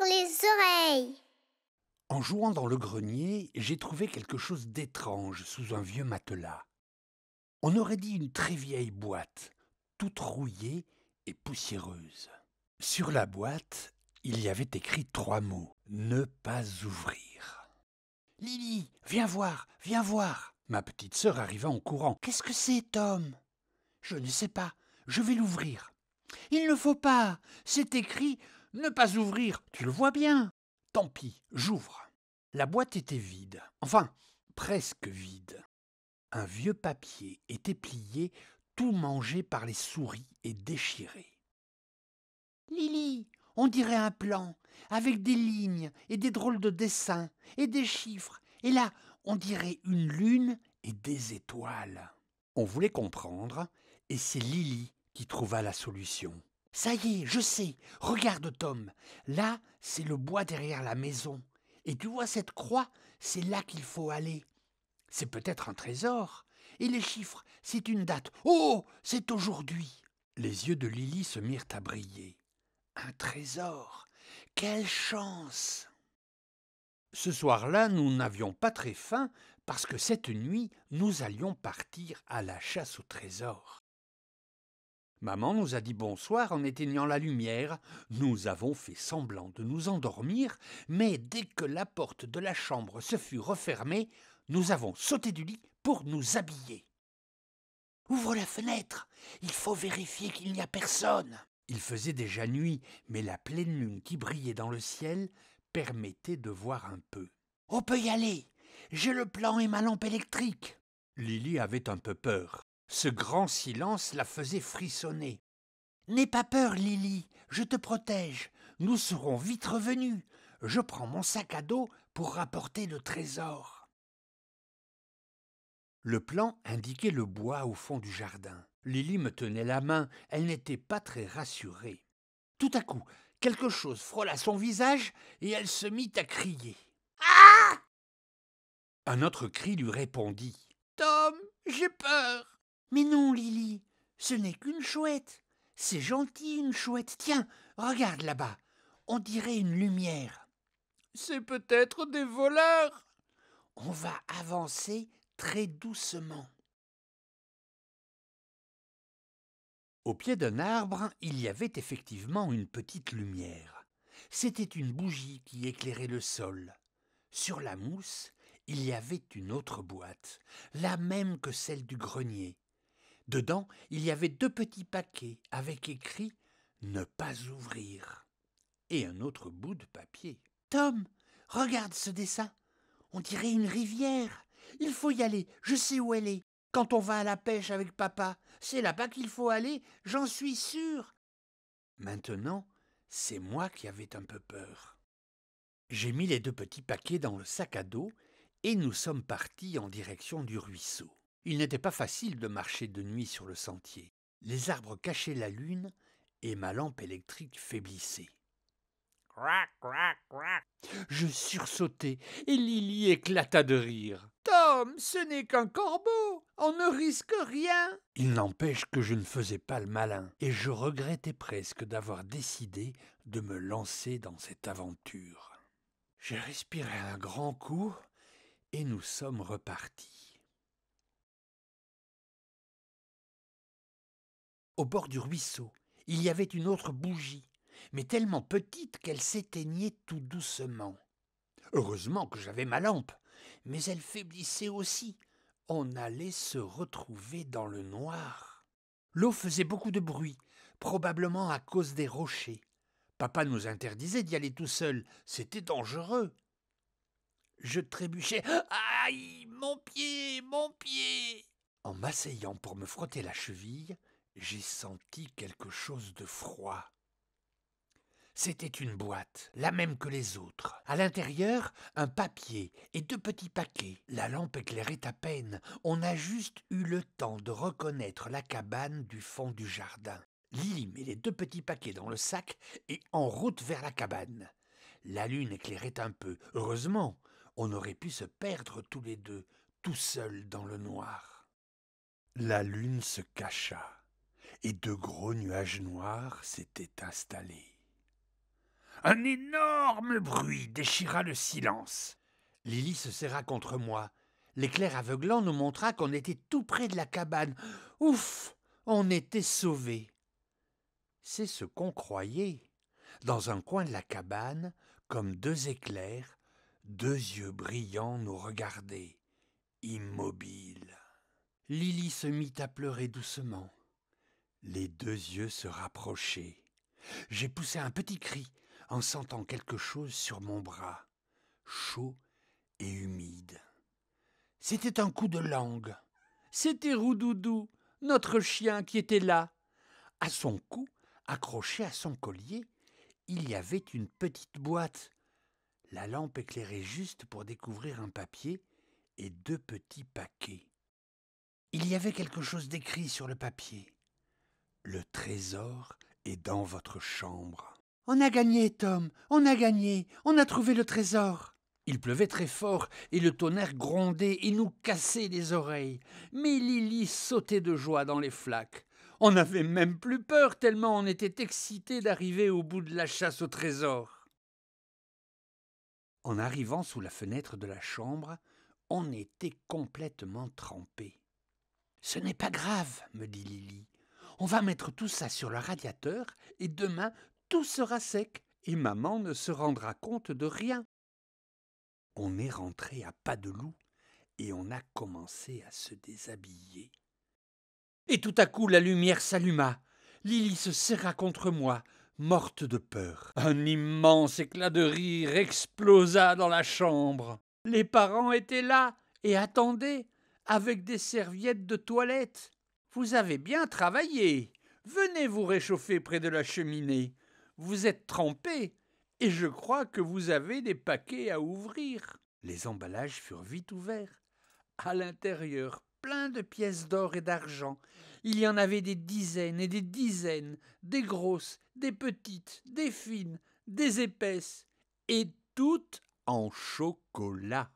les oreilles. En jouant dans le grenier, j'ai trouvé quelque chose d'étrange sous un vieux matelas. On aurait dit une très vieille boîte, toute rouillée et poussiéreuse. Sur la boîte, il y avait écrit trois mots ne pas ouvrir. Lily, viens voir, viens voir. Ma petite sœur arriva en courant. Qu'est-ce que c'est, Tom Je ne sais pas. Je vais l'ouvrir. Il ne faut pas. C'est écrit ne pas ouvrir, tu le vois bien. Tant pis, j'ouvre. La boîte était vide, enfin presque vide. Un vieux papier était plié, tout mangé par les souris et déchiré. Lily, on dirait un plan, avec des lignes et des drôles de dessins et des chiffres. Et là, on dirait une lune et des étoiles. On voulait comprendre, et c'est Lily qui trouva la solution. Ça y est, je sais. Regarde, Tom. Là, c'est le bois derrière la maison. Et tu vois cette croix C'est là qu'il faut aller. C'est peut-être un trésor. Et les chiffres, c'est une date. Oh C'est aujourd'hui Les yeux de Lily se mirent à briller. Un trésor Quelle chance Ce soir-là, nous n'avions pas très faim parce que cette nuit, nous allions partir à la chasse au trésor. Maman nous a dit bonsoir en éteignant la lumière. Nous avons fait semblant de nous endormir, mais dès que la porte de la chambre se fut refermée, nous avons sauté du lit pour nous habiller. Ouvre la fenêtre, il faut vérifier qu'il n'y a personne. Il faisait déjà nuit, mais la pleine lune qui brillait dans le ciel permettait de voir un peu. On peut y aller. J'ai le plan et ma lampe électrique. Lily avait un peu peur. Ce grand silence la faisait frissonner. N'aie pas peur, Lily, je te protège. Nous serons vite revenus. Je prends mon sac à dos pour rapporter le trésor. Le plan indiquait le bois au fond du jardin. Lily me tenait la main, elle n'était pas très rassurée. Tout à coup, quelque chose frôla son visage et elle se mit à crier. Ah Un autre cri lui répondit. Tom, j'ai peur. Mais non, Lily, ce n'est qu'une chouette. C'est gentil, une chouette. Tiens, regarde là-bas. On dirait une lumière. C'est peut-être des voleurs. On va avancer très doucement. Au pied d'un arbre, il y avait effectivement une petite lumière. C'était une bougie qui éclairait le sol. Sur la mousse, il y avait une autre boîte, la même que celle du grenier, Dedans, il y avait deux petits paquets avec écrit Ne pas ouvrir et un autre bout de papier. Tom, regarde ce dessin. On dirait une rivière. Il faut y aller. Je sais où elle est. Quand on va à la pêche avec papa, c'est là-bas qu'il faut aller, j'en suis sûr. Maintenant, c'est moi qui avais un peu peur. J'ai mis les deux petits paquets dans le sac à dos et nous sommes partis en direction du ruisseau. Il n'était pas facile de marcher de nuit sur le sentier. Les arbres cachaient la lune et ma lampe électrique faiblissait. Je sursautai et Lily éclata de rire. Tom, ce n'est qu'un corbeau. On ne risque rien. Il n'empêche que je ne faisais pas le malin, et je regrettais presque d'avoir décidé de me lancer dans cette aventure. J'ai respiré un grand coup, et nous sommes repartis. au bord du ruisseau, il y avait une autre bougie, mais tellement petite qu'elle s'éteignait tout doucement. Heureusement que j'avais ma lampe, mais elle faiblissait aussi. On allait se retrouver dans le noir. L'eau faisait beaucoup de bruit, probablement à cause des rochers. Papa nous interdisait d'y aller tout seul, c'était dangereux. Je trébuchais. Aïe. Mon pied. Mon pied. En m'asseyant pour me frotter la cheville, j'ai senti quelque chose de froid. C'était une boîte, la même que les autres. À l'intérieur, un papier et deux petits paquets. La lampe éclairait à peine. On a juste eu le temps de reconnaître la cabane du fond du jardin. Lily met les deux petits paquets dans le sac et en route vers la cabane. La lune éclairait un peu. Heureusement, on aurait pu se perdre tous les deux, tout seuls dans le noir. La lune se cacha et de gros nuages noirs s'étaient installés. Un énorme bruit déchira le silence. Lily se serra contre moi. L'éclair aveuglant nous montra qu'on était tout près de la cabane. Ouf On était sauvés. C'est ce qu'on croyait. Dans un coin de la cabane, comme deux éclairs, deux yeux brillants nous regardaient, immobiles. Lily se mit à pleurer doucement les deux yeux se rapprochaient. J'ai poussé un petit cri en sentant quelque chose sur mon bras, chaud et humide. C'était un coup de langue. C'était Roudoudou, notre chien qui était là. À son cou, accroché à son collier, il y avait une petite boîte. La lampe éclairait juste pour découvrir un papier et deux petits paquets. Il y avait quelque chose d'écrit sur le papier. Le trésor est dans votre chambre. On a gagné, Tom, on a gagné, on a trouvé le trésor. Il pleuvait très fort, et le tonnerre grondait et nous cassait les oreilles. Mais Lily sautait de joie dans les flaques. On n'avait même plus peur, tellement on était excité d'arriver au bout de la chasse au trésor. En arrivant sous la fenêtre de la chambre, on était complètement trempé. Ce n'est pas grave, me dit Lily. On va mettre tout ça sur le radiateur et demain tout sera sec et maman ne se rendra compte de rien. On est rentré à pas de loup et on a commencé à se déshabiller. Et tout à coup la lumière s'alluma. Lily se serra contre moi, morte de peur. Un immense éclat de rire explosa dans la chambre. Les parents étaient là et attendaient, avec des serviettes de toilette. Vous avez bien travaillé. Venez vous réchauffer près de la cheminée. Vous êtes trempé, et je crois que vous avez des paquets à ouvrir. Les emballages furent vite ouverts. À l'intérieur, plein de pièces d'or et d'argent. Il y en avait des dizaines et des dizaines, des grosses, des petites, des fines, des épaisses, et toutes en chocolat.